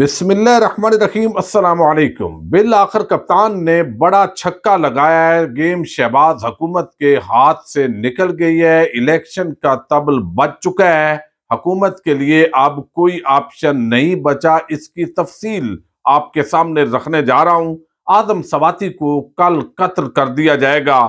बिस्मिल्लाम असलकुम बिल आखिर कप्तान ने बड़ा छक्का लगाया है गेम शहबाज हकूमत के हाथ से निकल गई है इलेक्शन का तबल बच चुका है हकूमत के लिए अब कोई ऑप्शन नहीं बचा इसकी तफसील आपके सामने रखने जा रहा हूं आदम सवाती को कल कत्ल कर दिया जाएगा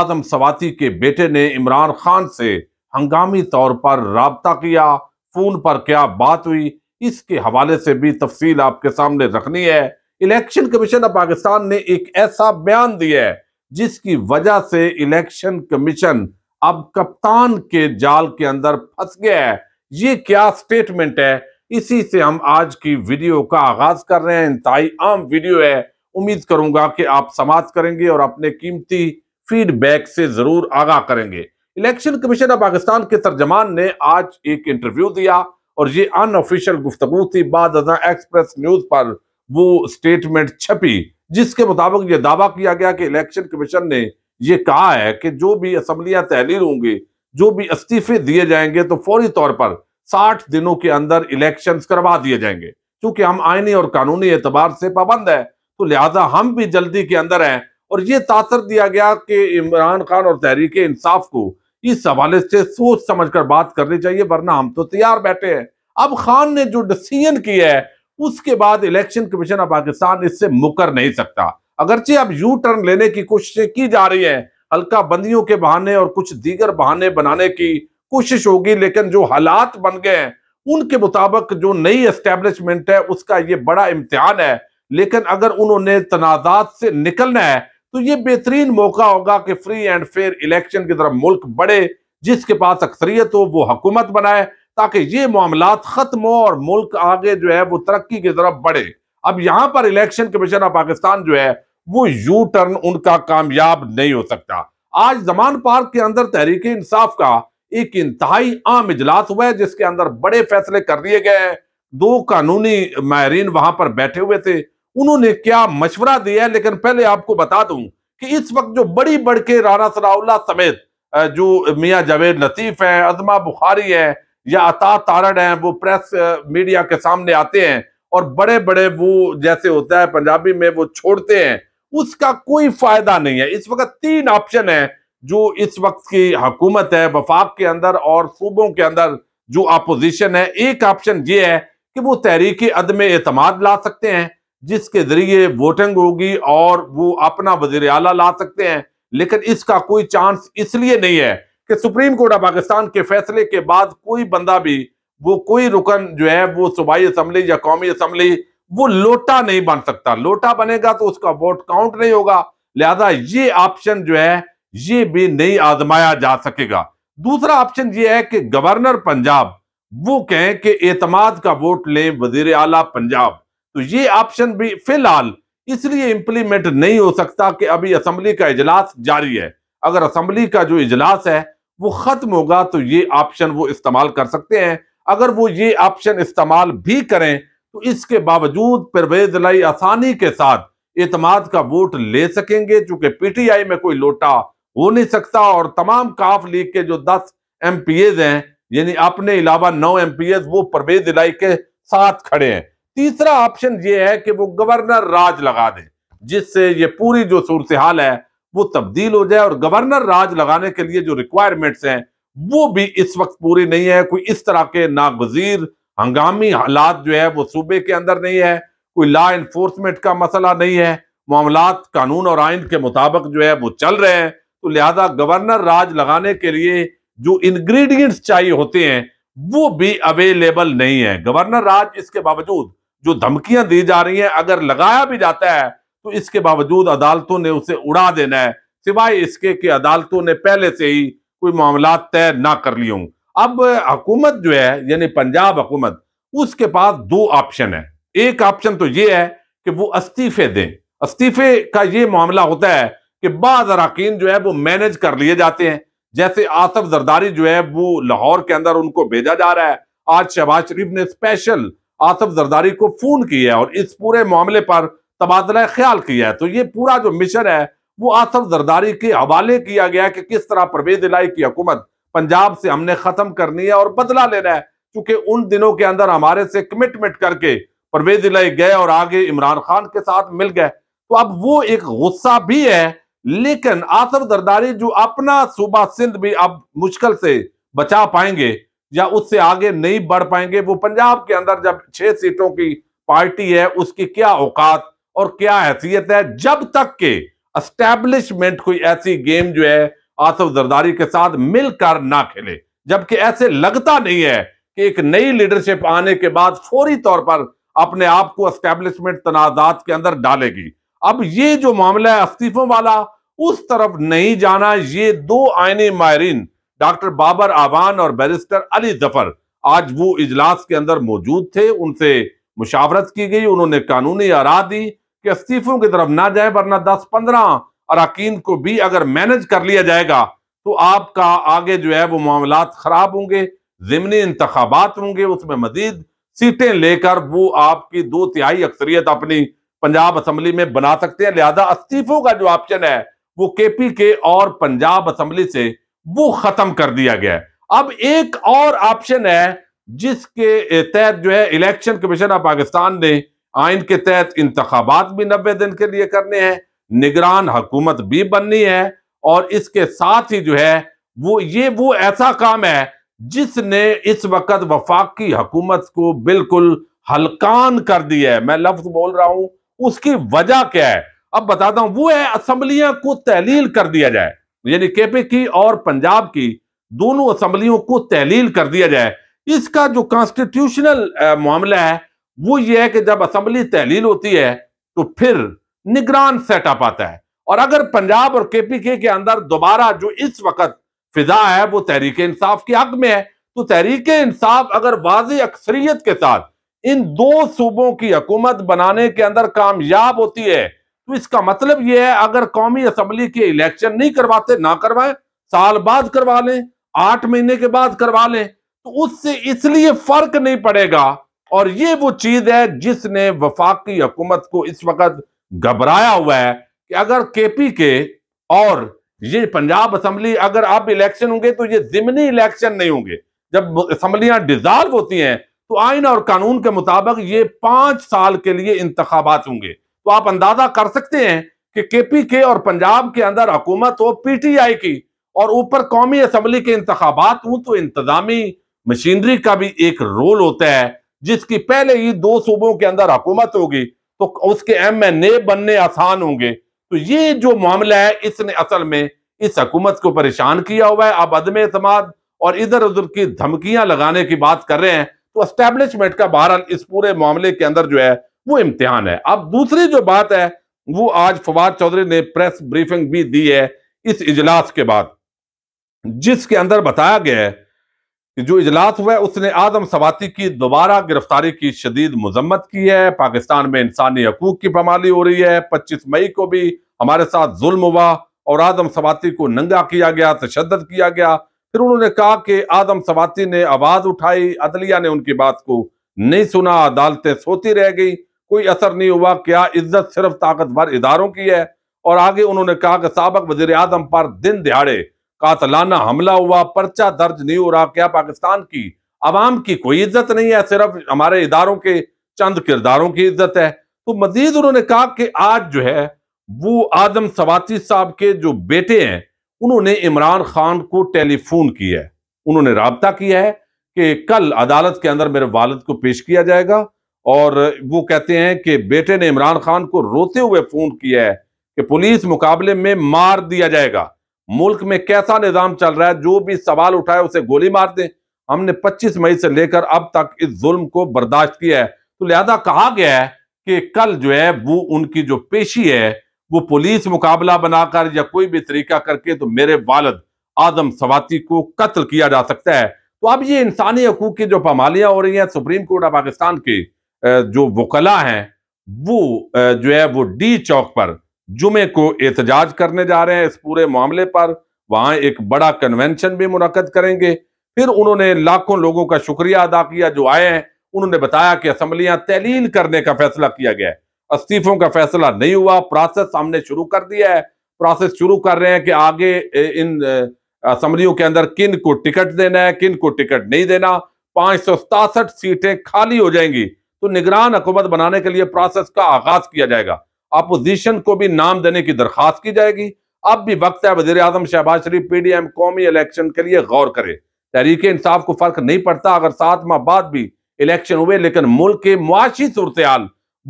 आदम सवाती के बेटे ने इमरान खान से हंगामी तौर पर रबता किया फोन पर क्या बात हुई इसके हवाले से भी तफसील आपके सामने रखनी है इलेक्शन कमीशन ऑफ पाकिस्तान ने एक ऐसा बयान दिया है जिसकी वजह से इलेक्शन कमीशन अब कप्तान के जाल के अंदर फंस गया है ये क्या स्टेटमेंट है इसी से हम आज की वीडियो का आगाज कर रहे हैं इंतहाई आम वीडियो है उम्मीद करूंगा कि आप समाज करेंगे और अपने कीमती फीडबैक से जरूर आगाह करेंगे इलेक्शन कमीशन ऑफ पाकिस्तान के तर्जमान ने आज एक इंटरव्यू दिया और ये अनऑफिशियल गुफ्तु थी बाद एक्सप्रेस न्यूज पर वो स्टेटमेंट छपी जिसके मुताबिक ये दावा किया गया कि इलेक्शन कमीशन ने ये कहा है कि जो भी असम्बलियां तहलील होंगी जो भी इस्तीफे दिए जाएंगे तो फौरी तौर पर साठ दिनों के अंदर इलेक्शन करवा दिए जाएंगे क्योंकि हम आईनी और कानूनी एतबार से पाबंद है तो लिहाजा हम भी जल्दी के अंदर हैं और ये तासर दिया गया कि इमरान खान और तहरीक इंसाफ को इस हवाले से सोच समझ कर बात करनी चाहिए वरना हम तो तैयार बैठे हैं अब खान ने जो डिसीजन किया है उसके बाद इलेक्शन कमीशन ऑफ पाकिस्तान इससे मुकर नहीं सकता अगरचे अब यू टर्न लेने की कोशिशें की जा रही है हल्का बंदियों के बहाने और कुछ दीगर बहाने बनाने की कोशिश होगी लेकिन जो हालात बन गए हैं उनके मुताबिक जो नई एस्टेब्लिशमेंट है उसका ये बड़ा इम्तिहान है लेकिन अगर उन्होंने तनाजात से निकलना है तो ये बेहतरीन मौका होगा कि फ्री एंड फेयर इलेक्शन की तरफ मुल्क बढ़े जिसके पास अक्सरियत हो वो हकूमत बनाए ताकि ये मामला ख़त्म हो और मुल्क आगे जो है वो तरक्की की तरफ बढ़े अब यहाँ पर इलेक्शन कमीशन ऑफ पाकिस्तान जो है वो यू टर्न उनका कामयाब नहीं हो सकता आज जमान पार्क के अंदर तहरीक इंसाफ का एक इंतहाई आम इजलास हुआ है जिसके अंदर बड़े फैसले कर लिए गए हैं दो कानूनी माहरीन वहां पर बैठे हुए थे उन्होंने क्या मशवरा दिया है लेकिन पहले आपको बता दूं कि इस वक्त जो बड़ी बढ़ के राना सराउल्ला समेत जो मियाँ जावेद लतीफ़ हैं अजमा बुखारी हैं या अता तारण हैं वो प्रेस मीडिया के सामने आते हैं और बड़े बड़े वो जैसे होता है पंजाबी में वो छोड़ते हैं उसका कोई फायदा नहीं है इस वक्त तीन ऑप्शन है जो इस वक्त की हकूमत है वफाक के अंदर और सूबों के अंदर जो अपोजिशन है एक ऑप्शन ये है कि वो तहरीकी अदम एतमाद ला सकते हैं जिसके जरिए वोटिंग होगी और वो अपना वजीर आला ला सकते हैं लेकिन इसका कोई चांस इसलिए नहीं है कि सुप्रीम कोर्ट ऑफ पाकिस्तान के फैसले के बाद कोई बंदा भी वो कोई रुकन जो है वो सूबाई असम्बली या कौमी असम्बली वो लोटा नहीं बन सकता लोटा बनेगा तो उसका वोट काउंट नहीं होगा लिहाजा ये ऑप्शन जो है ये भी नहीं आजमाया जा सकेगा दूसरा ऑप्शन ये है कि गवर्नर पंजाब वो कहें कि एतमाद का वोट लें वजीर आला पंजाब तो ये ऑप्शन भी फिलहाल इसलिए इंप्लीमेंट नहीं हो सकता कि अभी असम्बली का इजलास जारी है अगर असम्बली का जो इजलास है वो ख़त्म होगा तो ये ऑप्शन वो इस्तेमाल कर सकते हैं अगर वो ये ऑप्शन इस्तेमाल भी करें तो इसके बावजूद परवेज लाई आसानी के साथ एतमाद का वोट ले सकेंगे चूंकि पीटीआई में कोई लोटा हो नहीं सकता और तमाम काफ लीग के जो दस एम हैं यानी अपने अलावा नौ एम वो परवेज लाई के साथ खड़े हैं तीसरा ऑप्शन ये है कि वो गवर्नर राज लगा दें जिससे ये पूरी जो सूरत हाल है वो तब्दील हो जाए और गवर्नर राज लगाने के लिए जो रिक्वायरमेंट्स हैं वो भी इस वक्त पूरी नहीं है कोई इस तरह के नागजीर हंगामी हालात जो है वो सूबे के अंदर नहीं है कोई लॉ इन्फोर्समेंट का मसला नहीं है मामला कानून और आइन के मुताबिक जो है वो चल रहे हैं तो लिहाजा गवर्नर राज लगाने के लिए जो इंग्रेडिएंट्स चाहिए होते हैं वो भी अवेलेबल नहीं है गवर्नर राज इसके बावजूद जो धमकियां दी जा रही हैं अगर लगाया भी जाता है तो इसके बावजूद अदालतों ने उसे उड़ा देना है सिवाय इसके कि अदालतों ने पहले से ही कोई मामला तय ना कर लिए हूं अब हुकूमत जो है यानी पंजाब हुकूमत उसके पास दो ऑप्शन है एक ऑप्शन तो ये है कि वो इस्तीफे दें इस्तीफे का ये मामला होता है कि बाद अरकान जो है वो मैनेज कर लिए जाते हैं जैसे आसफ जरदारी जो है वो लाहौर के अंदर उनको भेजा जा रहा है आज शहबाज शरीफ ने स्पेशल आसफ जरदारी को फोन किया है और इस पूरे मामले पर तबादला ख्याल किया है तो ये पूरा जो मिशन है वो आसफ जरदारी के हवाले किया गया कि किस तरह परवेज इलाई की हुकूमत पंजाब से हमने खत्म करनी है और बदला लेना है क्योंकि उन दिनों के अंदर हमारे से कमिटमेंट करके परवेज इलाई गए और आगे इमरान खान के साथ मिल गए तो अब वो एक गुस्सा भी है लेकिन आसफ जरदारी जो अपना सूबा सिंध भी अब मुश्किल से बचा पाएंगे या उससे आगे नहीं बढ़ पाएंगे वो पंजाब के अंदर जब छह सीटों की पार्टी है उसकी क्या औकात और क्या हैसियत है जब तक के अस्टैब्लिशमेंट कोई ऐसी गेम जो है आसफ जरदारी के साथ मिलकर ना खेले जबकि ऐसे लगता नहीं है कि एक नई लीडरशिप आने के बाद फौरी तौर पर अपने आप को अस्टैब्लिशमेंट तनाजात के अंदर डालेगी अब ये जो मामला है इस्तीफों वाला उस तरफ नहीं जाना ये दो आयनी मायरीन डॉक्टर बाबर आवान और बैरिस्टर अली जफर आज वो इजलास के अंदर मौजूद थे उनसे मुशावरत की गई उन्होंने कानूनी आरा दी कि इस्तीफों की तरफ ना जाए वरना दस पंद्रह अरकान को भी अगर मैनेज कर लिया जाएगा तो आपका आगे जो है वो मामला खराब होंगे जिमनी इंतबात होंगे उसमें मजीद सीटें लेकर वो आपकी दो तिहाई अक्सरियत अपनी पंजाब असम्बली में बना सकते हैं लिहाजा इस्तीफों का जो ऑप्शन है वो के पी के और पंजाब असम्बली से वो खत्म कर दिया गया अब एक और ऑप्शन है जिसके तहत जो है इलेक्शन कमीशन ऑफ पाकिस्तान ने आइन के तहत इंतबात भी नब्बे दिन के लिए करने हैं निगरान हकूमत भी बननी है और इसके साथ ही जो है वो ये वो ऐसा काम है जिसने इस वक्त वफाकी हकूमत को बिल्कुल हलकान कर दिया है मैं लफ्ज बोल रहा हूं उसकी वजह क्या है अब बताता हूं वो है असम्बलियां को तहलील कर दिया जाए यानी केपी की और पंजाब की दोनों असम्बलियों को तहलील कर दिया जाए इसका जो कॉन्स्टिट्यूशनल मामला है वो ये है कि जब असम्बली तहलील होती है तो फिर निगरान सेटअप आता है और अगर पंजाब और केपीके के अंदर दोबारा जो इस वक्त फिजा है वो तहरीक इंसाफ के हक में है तो तहरीक इंसाफ अगर वाज अक्सरियत के साथ इन दो सूबों की हकूमत बनाने के अंदर कामयाब होती है तो इसका मतलब यह है अगर कौमी असम्बली के इलेक्शन नहीं करवाते ना करवाए साल बाद करवा लें आठ महीने के बाद करवा लें तो उससे इसलिए फर्क नहीं पड़ेगा और ये वो चीज है जिसने वफाकी हुकूमत को इस वक्त घबराया हुआ है कि अगर केपी के और ये पंजाब असम्बली अगर अब इलेक्शन होंगे तो ये जिमनी इलेक्शन नहीं होंगे जब असम्बलियां डिजॉल्व होती हैं तो आइन और कानून के मुताबिक ये पांच साल के लिए इंतबात होंगे तो आप अंदाजा कर सकते हैं कि पी के और पंजाब के अंदर हुकूमत हो पीटीआई की और ऊपर कौमी असम्बली के इंतबात हूं तो इंतजामी मशीनरी का भी एक रोल होता है जिसकी पहले ही दो सूबों के अंदर हुकूमत होगी तो उसके एम एन ए बनने आसान होंगे तो ये जो मामला है इसने असल में इस हकूमत को परेशान किया हुआ है अब अदम एतम और इधर उधर की धमकियां लगाने की बात कर रहे हैं तो एस्टेब्लिशमेंट का बहरहाल इस पूरे मामले के अंदर जो है वो इम्तिहान है अब दूसरी जो बात है वो आज फवाद चौधरी ने प्रेस ब्रीफिंग भी दी है इस इजलास के बाद जिसके अंदर बताया गया है कि जो इजलास हुआ है उसने आदम सवाती की दोबारा गिरफ्तारी की शदीद मजम्मत की है पाकिस्तान में इंसानी हकूक की पमाली हो रही है पच्चीस मई को भी हमारे साथ जुल्म हुआ और आदम सवाती को नंगा किया गया तशद किया गया फिर उन्होंने कहा कि आदम सवाती ने आवाज उठाई अदलिया ने उनकी बात को नहीं सुना अदालतें सोती रह गई कोई असर नहीं हुआ क्या इज्जत सिर्फ ताकतवर इदारों की है और आगे उन्होंने कहा कि सबक वजीर आजम पर दिन दिहाड़े कातलाना हमला हुआ पर्चा दर्ज नहीं हो रहा क्या पाकिस्तान की आवाम की कोई इज्जत नहीं है सिर्फ हमारे इदारों के चंद किरदारों की इज्जत है तो मजीद उन्होंने कहा कि आज जो है वो आदम सवाती साहब के जो बेटे हैं उन्होंने इमरान खान को टेलीफोन किया है उन्होंने रबता किया है कि कल अदालत के अंदर मेरे वालद को पेश किया जाएगा और वो कहते हैं कि बेटे ने इमरान खान को रोते हुए फोन किया है कि पुलिस मुकाबले में मार दिया जाएगा मुल्क में कैसा निज़ाम चल रहा है जो भी सवाल उठाए उसे गोली मार दें हमने 25 मई से लेकर अब तक इस जुल्म को बर्दाश्त किया है तो लिहाजा कहा गया है कि कल जो है वो उनकी जो पेशी है वो पुलिस मुकाबला बनाकर या कोई भी तरीका करके तो मेरे वालद आजम सवाती को कत्ल किया जा सकता है तो अब ये इंसानी हकूक की जो पमालियां हो रही हैं सुप्रीम कोर्ट ऑफ पाकिस्तान की जो वकला हैं वो जो है वो डी चौक पर जुमे को एहतजाज करने जा रहे हैं इस पूरे मामले पर वहां एक बड़ा कन्वेंशन भी मुनद करेंगे फिर उन्होंने लाखों लोगों का शुक्रिया अदा किया जो आए हैं उन्होंने बताया कि असम्बलियां तहलील करने का फैसला किया गया है इस्तीफों का फैसला नहीं हुआ प्रोसेस हमने शुरू कर दिया है प्रोसेस शुरू कर रहे हैं कि आगे इन असम्बलियों के अंदर किन को टिकट देना है किन को टिकट नहीं देना पांच सीटें खाली हो जाएंगी तो निगरान हुकूमत बनाने के लिए प्रोसेस का आगाज किया जाएगा अपोजिशन को भी नाम देने की दरखास्त की जाएगी अब भी वक्त है वजीर अजम Shehbaz Sharif P D M कौमी इलेक्शन के लिए गौर करे तहरीक इंसाफ को फर्क नहीं पड़ता अगर सात माह बाद भी इलेक्शन हुए लेकिन मुल्क के मुआशी सूरत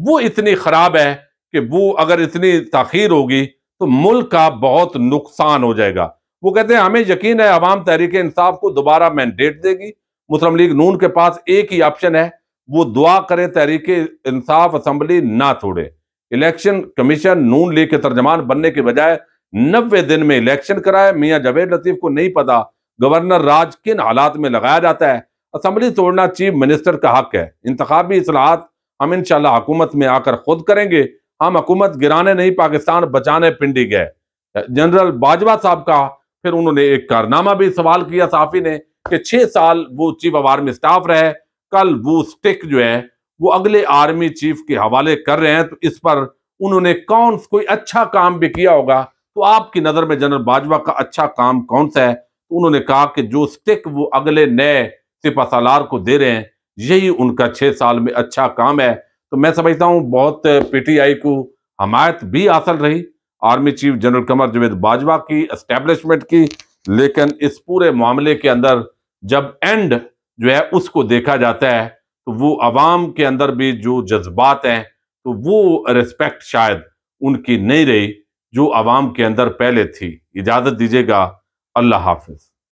वो इतनी खराब है कि वो अगर इतनी तखीर होगी तो मुल्क का बहुत नुकसान हो जाएगा वो कहते हैं हमें यकीन है अवाम तहरीक इंसाफ को दोबारा मैंडेट देगी मुस्लिम लीग नून के पास एक ही ऑप्शन है वो दुआ करें तहरीक इंसाफ असम्बली ना छोड़े इलेक्शन कमीशन नून लीग के तर्जमान बनने के बजाय नब्बे दिन में इलेक्शन कराए मियाँ जावेद लतीफ को नहीं पता गवर्नर राज किन हालात में लगाया जाता है असम्बली तोड़ना चीफ मिनिस्टर का हक है इंतबी असलाहत हम इन हकूमत में आकर खुद करेंगे हम हकूमत गिराने नहीं पाकिस्तान बचाने पिंडी गए जनरल बाजवा साहब का फिर उन्होंने एक कारनामा भी सवाल किया साफी ने कि छह साल वो चीफ ऑफ आर्मी स्टाफ रहे कल वो स्टिक जो है वो अगले आर्मी चीफ के हवाले कर रहे हैं तो इस पर उन्होंने कौन कोई अच्छा काम भी किया होगा तो आपकी नज़र में जनरल बाजवा का अच्छा काम कौन सा है तो उन्होंने कहा कि जो स्टिक वो अगले नए सिपा को दे रहे हैं यही उनका छह साल में अच्छा काम है तो मैं समझता हूँ बहुत पीटीआई को हमायत भी हासिल रही army chief general Qamar Javed Bajwa की एस्टेब्लिशमेंट की लेकिन इस पूरे मामले के अंदर जब एंड जो है उसको देखा जाता है तो वो आवाम के अंदर भी जो जज्बात हैं तो वो रिस्पेक्ट शायद उनकी नहीं रही जो आवाम के अंदर पहले थी इजाज़त दीजिएगा अल्लाह हाफिज़